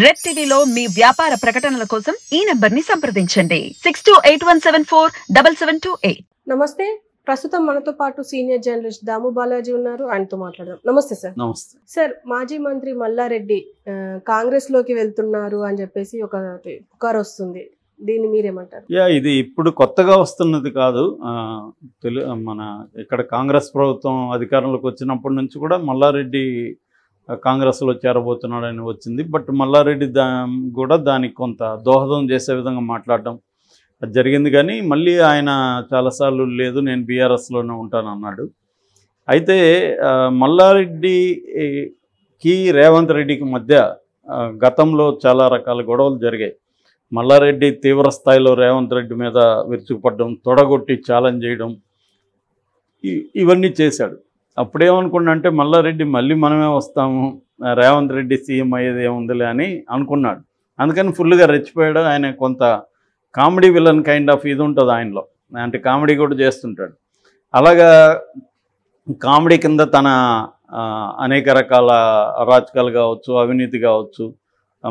red టీవీలో మీ వ్యాపార ప్రకటనల కోసం ఈ నంబర్ ని సంప్రదించండి six two eight one seven four double seven two eight నమస్తే ప్రస్తుతం మనతో పాటు సీనియర్ జర్నలిస్ట్ దాము బాలాజీ ఉన్నారు ఆయనతో మాట్లాడదాం నమస్తే సార్ నమస్తే సార్ మాజీ మంత్రి మల్లారెడ్డి కాంగ్రెస్ లోకి వెళ్తున్నారు అని చెప్పేసి ఒక పుకారు వస్తుంది దీన్ని మీరేమంటారు యా ఇది ఇప్పుడు కొత్తగా వస్తున్నది కాదు తెలు మన ఇక్కడ కాంగ్రెస్ ప్రభుత్వం అధికారంలోకి వచ్చినప్పటి నుంచి కూడా మల్లారెడ్డి కాంగ్రెస్లో చేరబోతున్నాడని వచ్చింది బట్ మల్లారెడ్డి దా కూడా దానికి కొంత దోహదం చేసే విధంగా మాట్లాడడం జరిగింది కానీ మళ్ళీ ఆయన చాలాసార్లు లేదు నేను బీఆర్ఎస్లోనే ఉంటాను అన్నాడు అయితే మల్లారెడ్డికి రేవంత్ రెడ్డికి మధ్య గతంలో చాలా రకాల గొడవలు జరిగాయి మల్లారెడ్డి తీవ్ర స్థాయిలో రేవంత్ రెడ్డి మీద విరుచుకుపడడం తొడగొట్టి ఛాలెంజ్ చేయడం ఇవన్నీ చేశాడు అప్పుడేమనుకున్నా అంటే మల్లారెడ్డి మళ్ళీ మనమే వస్తాము రేవంత్ రెడ్డి సీఎం అయ్యేది ఏముందిలే అని అనుకున్నాడు అందుకని ఫుల్గా రెచ్చిపోయాడు ఆయన కొంత కామెడీ విలన్ కైండ్ ఆఫ్ ఇది ఉంటుంది ఆయనలో అంటే కామెడీ కూడా చేస్తుంటాడు అలాగా కామెడీ కింద తన అనేక రకాల అరాచకాలు కావచ్చు అవినీతి కావచ్చు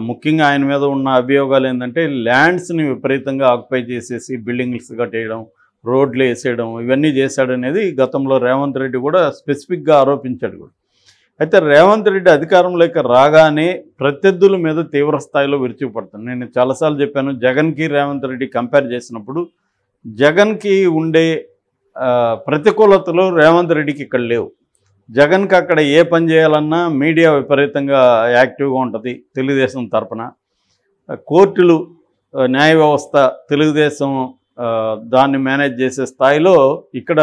ముఖ్యంగా ఆయన మీద ఉన్న అభియోగాలు ఏంటంటే ల్యాండ్స్ని విపరీతంగా ఆక్యుపై చేసేసి బిల్డింగ్స్ కట్టేయడం రోడ్లు వేసేయడం ఇవన్నీ చేశాడనేది గతంలో రేవంత్ రెడ్డి కూడా స్పెసిఫిక్గా ఆరోపించాడు కూడా అయితే రేవంత్ రెడ్డి అధికారంలోకి రాగానే ప్రత్యర్థుల మీద తీవ్ర స్థాయిలో విరుచుకుపడతాను నేను చాలాసార్లు చెప్పాను జగన్కి రేవంత్ రెడ్డి కంపేర్ చేసినప్పుడు జగన్కి ఉండే ప్రతికూలతలు రేవంత్ రెడ్డికి ఇక్కడ లేవు జగన్కి అక్కడ ఏ పని చేయాలన్నా మీడియా విపరీతంగా యాక్టివ్గా ఉంటుంది తెలుగుదేశం తరపున కోర్టులు న్యాయ వ్యవస్థ తెలుగుదేశం దాన్ని మేనేజ్ చేసే స్థాయిలో ఇక్కడ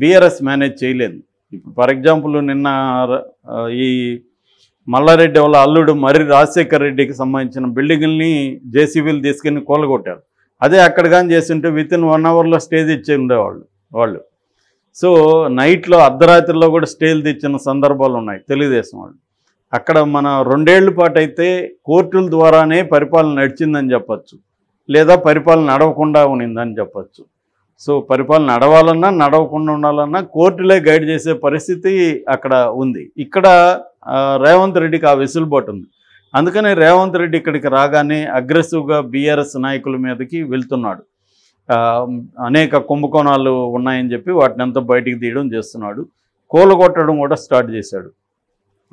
బీఆర్ఎస్ మేనేజ్ చేయలేదు ఇప్పుడు ఫర్ ఎగ్జాంపుల్ నిన్న ఈ మల్లారెడ్డి వాళ్ళ అల్లుడు మర్రి రాజశేఖర్ రెడ్డికి సంబంధించిన బిల్డింగుల్ని జేసీబీలు తీసుకెళ్ళి కూలగొట్టారు అదే అక్కడ కానీ చేస్తుంటే విత్ ఇన్ వన్ అవర్లో స్టేజ్ ఇచ్చి ఉండేవాళ్ళు వాళ్ళు సో నైట్లో అర్ధరాత్రిలో కూడా స్టేలు తెచ్చిన సందర్భాలు ఉన్నాయి తెలుగుదేశం వాళ్ళు అక్కడ మన రెండేళ్ల పాటు అయితే కోర్టుల ద్వారానే పరిపాలన నడిచిందని చెప్పచ్చు లేదా పరిపాలన నడవకుండా ఉనిందని చెప్పచ్చు సో పరిపాలన నడవాలన్నా నడవకుండా ఉండాలన్నా కోర్టులే గైడ్ చేసే పరిస్థితి అక్కడ ఉంది ఇక్కడ రేవంత్ రెడ్డికి ఆ వెసులుబాటు ఉంది అందుకనే రేవంత్ రెడ్డి ఇక్కడికి రాగానే అగ్రెసివ్గా బీఆర్ఎస్ నాయకుల మీదకి వెళ్తున్నాడు అనేక కుంభకోణాలు ఉన్నాయని చెప్పి వాటిని అంతా బయటికి తీయడం చేస్తున్నాడు కొట్టడం కూడా స్టార్ట్ చేశాడు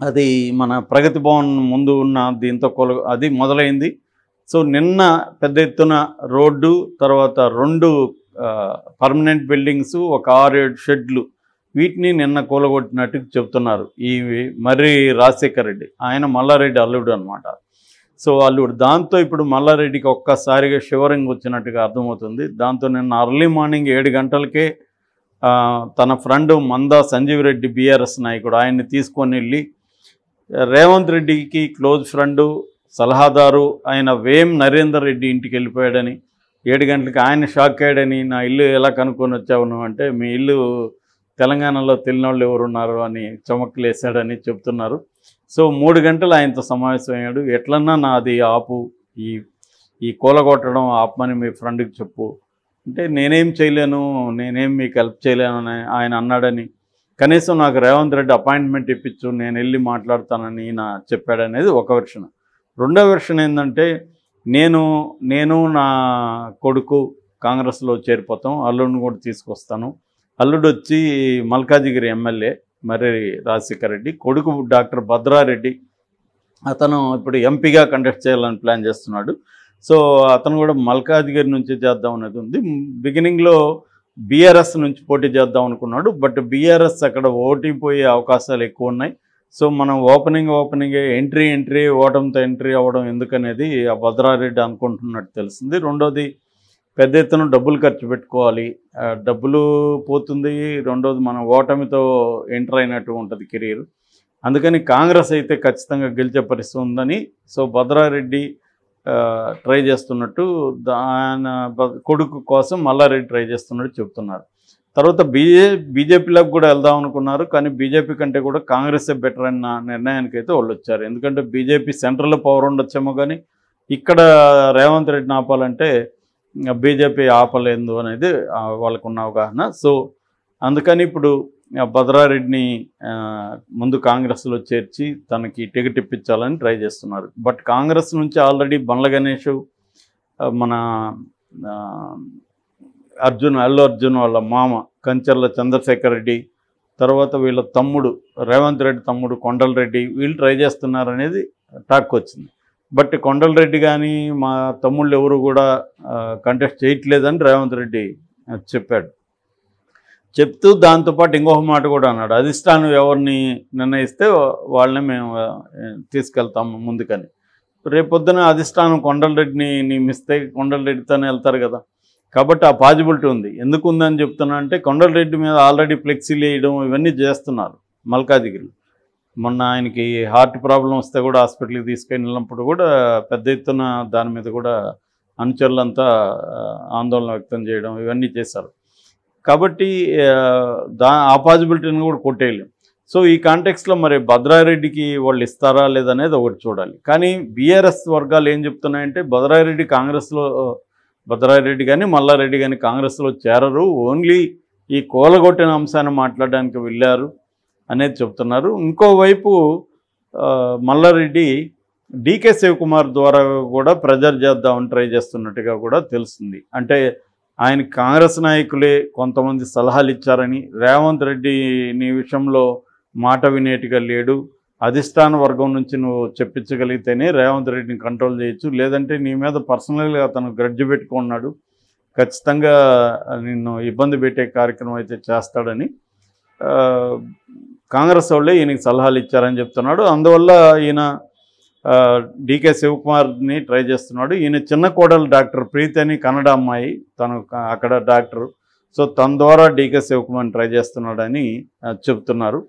అది మన ప్రగతి భవన్ ముందు ఉన్న దీంతో కోల అది మొదలైంది సో నిన్న పెద్ద ఎత్తున రోడ్డు తర్వాత రెండు పర్మనెంట్ బిల్డింగ్స్ ఒక ఆరు ఏడు షెడ్లు వీటిని నిన్న కూలగొట్టినట్టు చెప్తున్నారు ఈ మర్రి రాజశేఖర్ రెడ్డి ఆయన మల్లారెడ్డి అల్లుడు అనమాట సో అల్లుడు దాంతో ఇప్పుడు మల్లారెడ్డికి ఒక్కసారిగా షివరింగ్ వచ్చినట్టుగా అర్థమవుతుంది దాంతో నిన్న అర్లీ మార్నింగ్ ఏడు గంటలకే తన ఫ్రెండ్ మందా సంజీవ్ రెడ్డి బీఆర్ఎస్ నాయకుడు ఆయన్ని తీసుకొని వెళ్ళి రేవంత్ రెడ్డికి క్లోజ్ ఫ్రెండు సలహాదారు ఆయన వేం నరేందర్ రెడ్డి ఇంటికి వెళ్ళిపోయాడని ఏడు గంటలకు ఆయన షాక్ అయ్యాడని నా ఇల్లు ఎలా కనుక్కొని వచ్చావును అంటే మీ ఇల్లు తెలంగాణలో తెలినోళ్ళు ఎవరున్నారు అని చమక్కులేసాడని చెప్తున్నారు సో మూడు గంటలు ఆయనతో సమావేశమయ్యాడు ఎట్లన్నా నా అది ఆపు ఈ ఈ కూలగొట్టడం ఆపమని మీ ఫ్రెండ్కి చెప్పు అంటే నేనేం చేయలేను నేనేం మీకు హెల్ప్ చేయలేను ఆయన అన్నాడని కనీసం నాకు రేవంత్ రెడ్డి అపాయింట్మెంట్ ఇప్పించు నేను వెళ్ళి మాట్లాడతానని నా చెప్పాడనేది ఒక వర్షన్ రెండో వెర్షన్ ఏంటంటే నేను నేను నా కొడుకు కాంగ్రెస్లో చేరిపోతాం అల్లుడిని కూడా తీసుకొస్తాను అల్లుడు వచ్చి మల్కాజిగిరి ఎమ్మెల్యే మరి రాజశేఖర రెడ్డి కొడుకు డాక్టర్ భద్రారెడ్డి అతను ఇప్పుడు ఎంపీగా కండక్ట్ చేయాలని ప్లాన్ చేస్తున్నాడు సో అతను కూడా మల్కాజిగిరి నుంచి చేద్దాం అనేది ఉంది బిగినింగ్లో బీఆర్ఎస్ నుంచి పోటీ చేద్దాం అనుకున్నాడు బట్ బీఆర్ఎస్ అక్కడ పోయే అవకాశాలు ఎక్కువ ఉన్నాయి సో మనం ఓపెనింగ్ ఓపెనింగ్ ఎంట్రీ ఎంట్రీ ఓటంతో ఎంట్రీ అవ్వడం ఎందుకనేది ఆ భద్రారెడ్డి అనుకుంటున్నట్టు తెలిసింది రెండోది పెద్ద ఎత్తున డబ్బులు ఖర్చు పెట్టుకోవాలి డబ్బులు పోతుంది రెండోది మనం ఓటమితో ఎంటర్ అయినట్టు ఉంటుంది కెరీర్ అందుకని కాంగ్రెస్ అయితే ఖచ్చితంగా గెలిచే పరిస్థితి ఉందని సో భద్రారెడ్డి ట్రై చేస్తున్నట్టు దాని కొడుకు కోసం మల్లారెడ్డి ట్రై చేస్తున్నట్టు చెప్తున్నారు తర్వాత బీజే బీజేపీలోకి కూడా వెళ్దాం అనుకున్నారు కానీ బీజేపీ కంటే కూడా కాంగ్రెసే బెటర్ అన్న నిర్ణయానికి అయితే వాళ్ళు వచ్చారు ఎందుకంటే బీజేపీ సెంట్రల్లో పవర్ ఉండొచ్చేమో కానీ ఇక్కడ రేవంత్ రెడ్డిని ఆపాలంటే బీజేపీ ఆపలేదు అనేది వాళ్ళకున్న అవగాహన సో అందుకని ఇప్పుడు భద్రారెడ్డిని ముందు కాంగ్రెస్లో చేర్చి తనకి టికెట్ ఇప్పించాలని ట్రై చేస్తున్నారు బట్ కాంగ్రెస్ నుంచి ఆల్రెడీ బండ్ల గణేష్ మన అర్జున్ అల్లు అర్జున్ వాళ్ళ మామ కంచర్ల చంద్రశేఖర్ రెడ్డి తర్వాత వీళ్ళ తమ్ముడు రేవంత్ రెడ్డి తమ్ముడు కొండల రెడ్డి వీళ్ళు ట్రై చేస్తున్నారనేది టాక్ వచ్చింది బట్ కొండల రెడ్డి కానీ మా తమ్ముళ్ళు ఎవరు కూడా కంటెస్ట్ చేయట్లేదని రేవంత్ రెడ్డి చెప్పాడు చెప్తూ దాంతోపాటు ఇంకొక మాట కూడా అన్నాడు అధిష్టానం ఎవరిని నిర్ణయిస్తే వాళ్ళని మేము తీసుకెళ్తాము ముందుకని రేపొద్దున అధిష్టానం కొండలరెడ్డిని నియమిస్తే కొండలరెడ్డితోనే వెళ్తారు కదా కాబట్టి ఆ పాజిబిలిటీ ఉంది ఎందుకు ఉందని చెప్తున్నా అంటే కొండల రెడ్డి మీద ఆల్రెడీ ఫ్లెక్సీలు వేయడం ఇవన్నీ చేస్తున్నారు మల్కాజిగిరిలో మొన్న ఆయనకి హార్ట్ ప్రాబ్లం వస్తే కూడా హాస్పిటల్కి తీసుకొని వెళ్ళినప్పుడు కూడా పెద్ద ఎత్తున దాని మీద కూడా అనుచరులంతా ఆందోళన వ్యక్తం చేయడం ఇవన్నీ చేశారు కాబట్టి దా ఆ పాజిబిలిటీని కూడా కొట్టేయలేం సో ఈ కాంటెక్స్లో మరి భద్రారెడ్డికి వాళ్ళు ఇస్తారా లేదనేది ఒకటి చూడాలి కానీ బీఆర్ఎస్ వర్గాలు ఏం చెప్తున్నాయంటే భద్రారెడ్డి కాంగ్రెస్లో భద్రారెడ్డి కానీ మల్లారెడ్డి కానీ కాంగ్రెస్లో చేరరు ఓన్లీ ఈ కోలగొట్టిన అంశాన్ని మాట్లాడడానికి వెళ్ళారు అనేది చెప్తున్నారు ఇంకోవైపు మల్లారెడ్డి డీకే శివకుమార్ ద్వారా కూడా ప్రెజర్ చేద్దామని ట్రై చేస్తున్నట్టుగా కూడా తెలుస్తుంది అంటే ఆయన కాంగ్రెస్ నాయకులే కొంతమంది సలహాలు ఇచ్చారని రేవంత్ రెడ్డిని విషయంలో మాట వినేట్టుగా లేడు అధిష్టాన వర్గం నుంచి నువ్వు చెప్పించగలిగితేనే రేవంత్ రెడ్డిని కంట్రోల్ చేయొచ్చు లేదంటే నీ మీద పర్సనల్గా అతను గ్రడ్జు పెట్టుకున్నాడు ఖచ్చితంగా నిన్ను ఇబ్బంది పెట్టే కార్యక్రమం అయితే చేస్తాడని కాంగ్రెస్ వాళ్ళే ఈయనకి సలహాలు ఇచ్చారని చెప్తున్నాడు అందువల్ల ఈయన డీకే శివకుమార్ని ట్రై చేస్తున్నాడు ఈయన చిన్న కోడలు డాక్టర్ ప్రీతి అని కన్నడ అమ్మాయి తను అక్కడ డాక్టరు సో తన ద్వారా డీకే శివకుమార్ని ట్రై చేస్తున్నాడని చెప్తున్నారు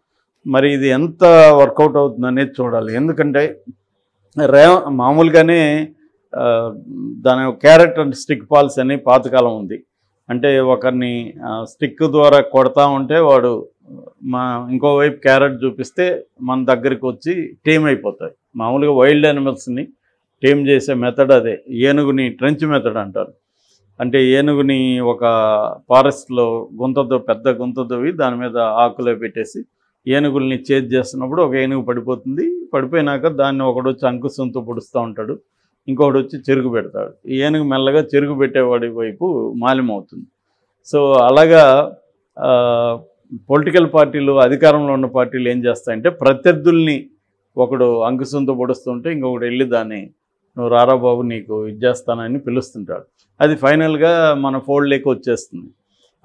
మరి ఇది ఎంత వర్కౌట్ అవుతుందనేది చూడాలి ఎందుకంటే రే మామూలుగానే దాని క్యారెట్ అండ్ స్టిక్ పాల్స్ అని పాతకాలం ఉంది అంటే ఒకరిని స్టిక్ ద్వారా కొడతా ఉంటే వాడు మా ఇంకోవైపు క్యారెట్ చూపిస్తే మన దగ్గరికి వచ్చి టీమ్ అయిపోతాయి మామూలుగా వైల్డ్ యానిమల్స్ని టీమ్ చేసే మెథడ్ అదే ఏనుగుని ట్రెంచ్ మెథడ్ అంటారు అంటే ఏనుగుని ఒక ఫారెస్ట్లో గుంతతో పెద్ద గుంతతోవి దాని మీద ఆకులో పెట్టేసి ఏనుగుల్ని చేజ్ చేస్తున్నప్పుడు ఒక ఏనుగు పడిపోతుంది పడిపోయినాక దాన్ని ఒకడు వచ్చి అంకుశంతో పొడుస్తూ ఉంటాడు ఇంకొకటి వచ్చి చెరుకు పెడతాడు ఈ ఏనుగు మెల్లగా చెరుకు పెట్టేవాడి వైపు మాలిమవుతుంది సో అలాగా పొలిటికల్ పార్టీలు అధికారంలో ఉన్న పార్టీలు ఏం చేస్తాయంటే ప్రత్యర్థుల్ని ఒకడు అంకుశంతో పొడుస్తుంటే ఇంకొకటి వెళ్ళి దాన్ని నువ్వు రారాబాబు నీకు ఇది చేస్తానని పిలుస్తుంటాడు అది ఫైనల్గా మన ఫోల్డ్లోకి వచ్చేస్తుంది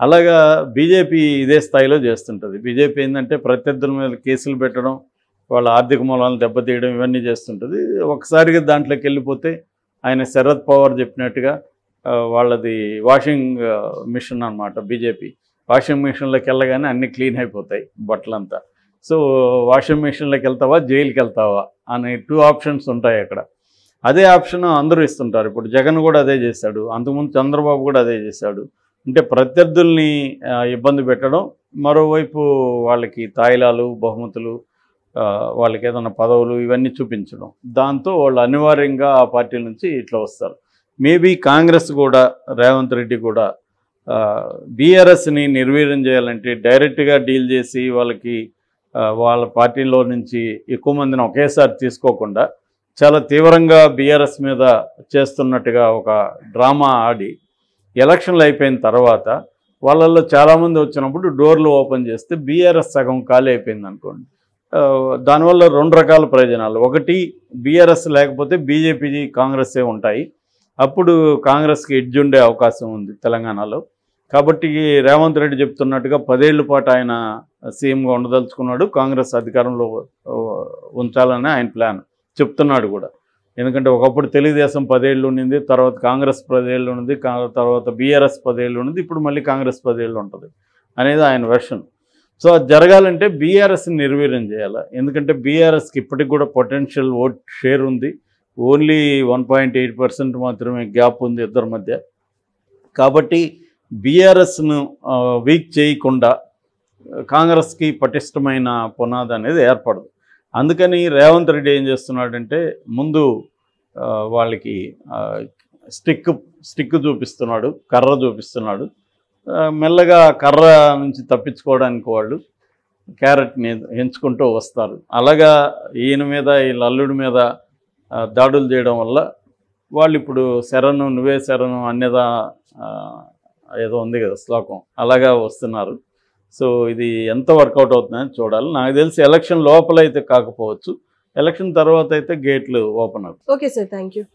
అలాగా బీజేపీ ఇదే స్థాయిలో చేస్తుంటుంది బీజేపీ ఏంటంటే ప్రత్యర్థుల మీద కేసులు పెట్టడం వాళ్ళ ఆర్థిక మూలాలను దెబ్బతీయడం ఇవన్నీ చేస్తుంటుంది ఒకసారిగా దాంట్లోకి వెళ్ళిపోతే ఆయన శరద్ పవార్ చెప్పినట్టుగా వాళ్ళది వాషింగ్ మిషన్ అనమాట బీజేపీ వాషింగ్ మిషన్లోకి వెళ్ళగానే అన్నీ క్లీన్ అయిపోతాయి బట్టలంతా సో వాషింగ్ మిషన్లోకి వెళ్తావా జైలుకి వెళ్తావా అనే టూ ఆప్షన్స్ ఉంటాయి అక్కడ అదే ఆప్షన్ అందరూ ఇస్తుంటారు ఇప్పుడు జగన్ కూడా అదే చేశాడు అంతకుముందు చంద్రబాబు కూడా అదే చేశాడు అంటే ప్రత్యర్థుల్ని ఇబ్బంది పెట్టడం మరోవైపు వాళ్ళకి తాయిలాలు బహుమతులు వాళ్ళకి ఏదైనా పదవులు ఇవన్నీ చూపించడం దాంతో వాళ్ళు అనివార్యంగా ఆ పార్టీ నుంచి ఇట్లా వస్తారు మేబీ కాంగ్రెస్ కూడా రేవంత్ రెడ్డి కూడా బీఆర్ఎస్ని నిర్వీర్యం చేయాలంటే డైరెక్ట్గా డీల్ చేసి వాళ్ళకి వాళ్ళ పార్టీలో నుంచి ఎక్కువ మందిని ఒకేసారి తీసుకోకుండా చాలా తీవ్రంగా బీఆర్ఎస్ మీద చేస్తున్నట్టుగా ఒక డ్రామా ఆడి ఎలక్షన్లు అయిపోయిన తర్వాత వాళ్ళల్లో చాలామంది వచ్చినప్పుడు డోర్లు ఓపెన్ చేస్తే బీఆర్ఎస్ సగం ఖాళీ అయిపోయింది అనుకోండి దానివల్ల రెండు రకాల ప్రయోజనాలు ఒకటి బీఆర్ఎస్ లేకపోతే బీజేపీ కాంగ్రెస్ ఉంటాయి అప్పుడు కాంగ్రెస్కి ఎడ్జ్ ఉండే అవకాశం ఉంది తెలంగాణలో కాబట్టి రేవంత్ రెడ్డి చెప్తున్నట్టుగా పదేళ్ల పాటు ఆయన సీఎంగా ఉండదలుచుకున్నాడు కాంగ్రెస్ అధికారంలో ఉంచాలని ఆయన ప్లాన్ చెప్తున్నాడు కూడా ఎందుకంటే ఒకప్పుడు తెలుగుదేశం పదేళ్ళు ఉండింది తర్వాత కాంగ్రెస్ పదేళ్ళు ఉంది తర్వాత బీఆర్ఎస్ పదేళ్ళు ఉంది ఇప్పుడు మళ్ళీ కాంగ్రెస్ పదేళ్ళు ఉంటుంది అనేది ఆయన వెర్షన్ సో అది జరగాలంటే బీఆర్ఎస్ని నిర్వీర్యం చేయాలి ఎందుకంటే బీఆర్ఎస్కి ఇప్పటికి కూడా పొటెన్షియల్ ఓట్ షేర్ ఉంది ఓన్లీ వన్ పాయింట్ మాత్రమే గ్యాప్ ఉంది ఇద్దరి మధ్య కాబట్టి బీఆర్ఎస్ను వీక్ చేయకుండా కాంగ్రెస్కి పటిష్టమైన పునాది అనేది ఏర్పడదు అందుకని రేవంత్ రెడ్డి ఏం చేస్తున్నాడంటే ముందు వాళ్ళకి స్టిక్ స్టిక్ చూపిస్తున్నాడు కర్ర చూపిస్తున్నాడు మెల్లగా కర్ర నుంచి తప్పించుకోవడానికి వాళ్ళు క్యారెట్ని ఎంచుకుంటూ వస్తారు అలాగా ఈయన మీద ఈ లల్లుడి మీద దాడులు చేయడం వల్ల వాళ్ళు ఇప్పుడు శరణు నువ్వే శరణు అన్నదా ఏదో ఉంది కదా శ్లోకం అలాగా వస్తున్నారు సో ఇది ఎంత వర్కౌట్ అవుతుందని చూడాలి నాకు తెలిసి ఎలక్షన్ లోపల అయితే కాకపోవచ్చు ఎలక్షన్ తర్వాత అయితే గేట్లు ఓపెన్ అవుతాయి ఓకే సార్ థ్యాంక్